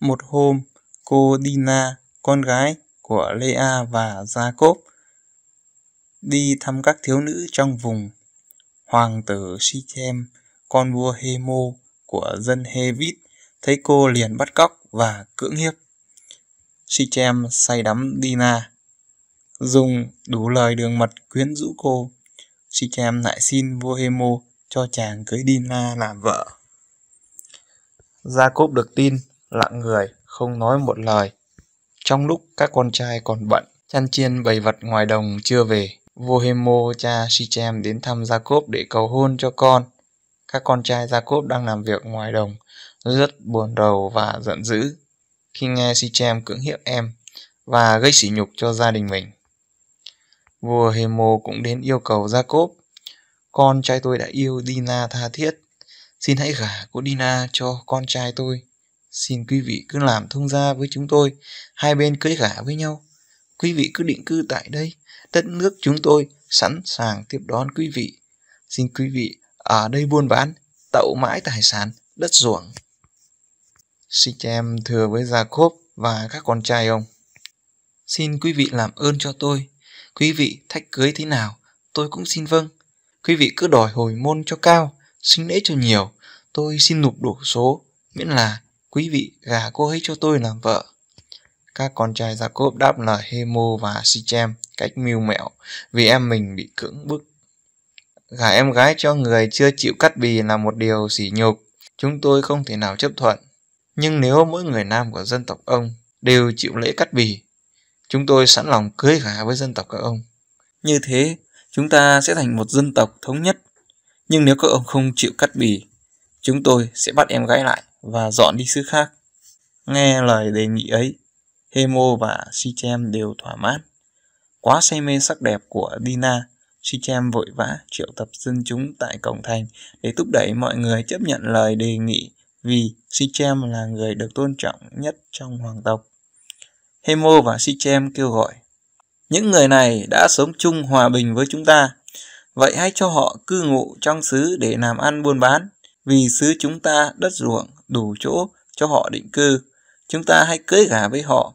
Một hôm, cô Dina, con gái của Lea và Jacob, đi thăm các thiếu nữ trong vùng. Hoàng tử Sichem, con vua Hemo của dân Hevit, thấy cô liền bắt cóc và cưỡng hiếp. Sichem say đắm Dina, dùng đủ lời đường mật quyến rũ cô. Sichem lại xin vua Hemo cho chàng cưới Dina làm vợ. Jacob được tin lặng người, không nói một lời. Trong lúc các con trai còn bận, chăn chiên bày vật ngoài đồng chưa về, vua Hemo cha Sichem đến thăm Gia Cốp để cầu hôn cho con. Các con trai Gia Cốp đang làm việc ngoài đồng, rất buồn rầu và giận dữ khi nghe Sichem cưỡng hiếp em và gây sỉ nhục cho gia đình mình. Vua Hemo cũng đến yêu cầu Gia Cốp, con trai tôi đã yêu Dina tha thiết, xin hãy gả cô Dina cho con trai tôi Xin quý vị cứ làm thông gia với chúng tôi, hai bên cưới gả với nhau. Quý vị cứ định cư tại đây, đất nước chúng tôi sẵn sàng tiếp đón quý vị. Xin quý vị ở đây buôn bán, tậu mãi tài sản, đất ruộng. xin em thừa với gia khốp và các con trai ông. Xin quý vị làm ơn cho tôi. Quý vị thách cưới thế nào, tôi cũng xin vâng. Quý vị cứ đòi hồi môn cho cao, sinh lễ cho nhiều. Tôi xin nộp đủ số, miễn là Quý vị gả cô ấy cho tôi làm vợ. Các con trai gia cốp đáp là Hemo và Sichem cách mưu mẹo vì em mình bị cưỡng bức. Gả em gái cho người chưa chịu cắt bì là một điều sỉ nhục. Chúng tôi không thể nào chấp thuận. Nhưng nếu mỗi người nam của dân tộc ông đều chịu lễ cắt bì, chúng tôi sẵn lòng cưới gả với dân tộc các ông. Như thế, chúng ta sẽ thành một dân tộc thống nhất. Nhưng nếu các ông không chịu cắt bì, chúng tôi sẽ bắt em gái lại và dọn đi xứ khác. Nghe lời đề nghị ấy, Hemo và Sichem đều thỏa mãn. Quá say mê sắc đẹp của Dina, Sichem vội vã triệu tập dân chúng tại cổng thành để thúc đẩy mọi người chấp nhận lời đề nghị vì Sichem là người được tôn trọng nhất trong hoàng tộc. Hemo và Sichem kêu gọi, những người này đã sống chung hòa bình với chúng ta, vậy hãy cho họ cư ngụ trong xứ để làm ăn buôn bán, vì xứ chúng ta đất ruộng đủ chỗ cho họ định cư. Chúng ta hãy cưới gả với họ.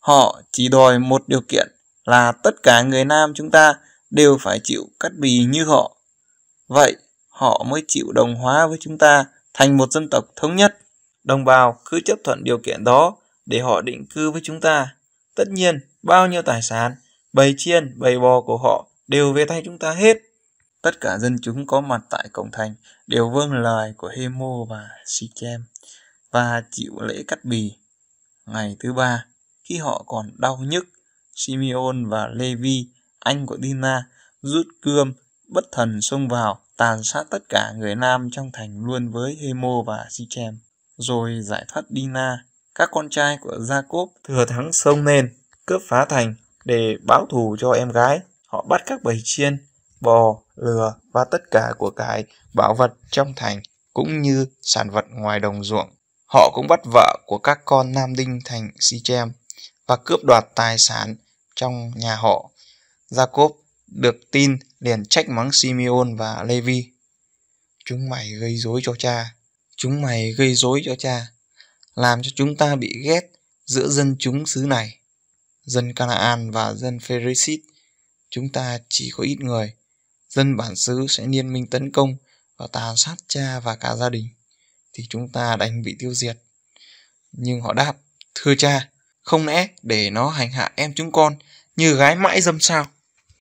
Họ chỉ đòi một điều kiện là tất cả người nam chúng ta đều phải chịu cắt bì như họ. Vậy họ mới chịu đồng hóa với chúng ta thành một dân tộc thống nhất. Đồng bào cứ chấp thuận điều kiện đó để họ định cư với chúng ta. Tất nhiên, bao nhiêu tài sản, bầy chiên, bầy bò của họ đều về tay chúng ta hết. Tất cả dân chúng có mặt tại cổng thành đều vâng lời của Hemo và Sichem và chịu lễ cắt bì. Ngày thứ ba, khi họ còn đau nhức, Simeon và Levi, anh của Dina, rút cươm, bất thần xông vào, tàn sát tất cả người nam trong thành luôn với Hemo và Sichem, rồi giải thoát Dina. Các con trai của Jacob thừa thắng xông lên, cướp phá thành để báo thù cho em gái. Họ bắt các bầy chiên, bò, lừa và tất cả của cải, bảo vật trong thành cũng như sản vật ngoài đồng ruộng. Họ cũng bắt vợ của các con Nam Đinh thành Sichem và cướp đoạt tài sản trong nhà họ. Jacob được tin liền trách mắng Simeon và Levi. Chúng mày gây rối cho cha, chúng mày gây rối cho cha, làm cho chúng ta bị ghét giữa dân chúng xứ này. Dân Canaan và dân Pheresit, chúng ta chỉ có ít người, dân bản xứ sẽ liên minh tấn công và tàn sát cha và cả gia đình, thì chúng ta đành bị tiêu diệt. Nhưng họ đáp, thưa cha, không lẽ để nó hành hạ em chúng con như gái mãi dâm sao?